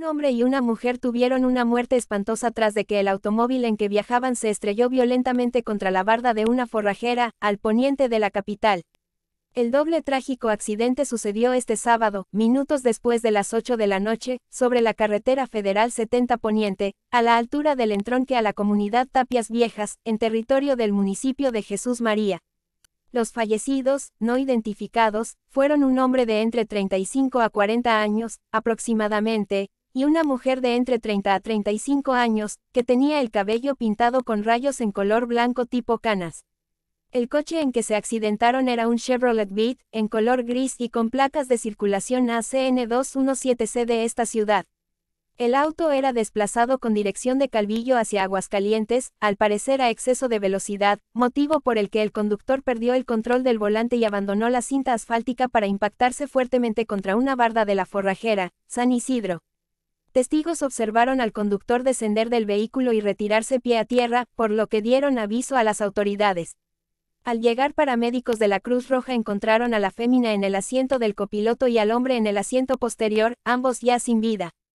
Un hombre y una mujer tuvieron una muerte espantosa tras de que el automóvil en que viajaban se estrelló violentamente contra la barda de una forrajera, al poniente de la capital. El doble trágico accidente sucedió este sábado, minutos después de las 8 de la noche, sobre la carretera federal 70 Poniente, a la altura del entronque a la comunidad Tapias Viejas, en territorio del municipio de Jesús María. Los fallecidos, no identificados, fueron un hombre de entre 35 a 40 años, aproximadamente, y una mujer de entre 30 a 35 años, que tenía el cabello pintado con rayos en color blanco tipo canas. El coche en que se accidentaron era un Chevrolet Beat, en color gris y con placas de circulación ACN217C de esta ciudad. El auto era desplazado con dirección de Calvillo hacia Aguascalientes, al parecer a exceso de velocidad, motivo por el que el conductor perdió el control del volante y abandonó la cinta asfáltica para impactarse fuertemente contra una barda de la forrajera, San Isidro. Testigos observaron al conductor descender del vehículo y retirarse pie a tierra, por lo que dieron aviso a las autoridades. Al llegar paramédicos de la Cruz Roja encontraron a la fémina en el asiento del copiloto y al hombre en el asiento posterior, ambos ya sin vida.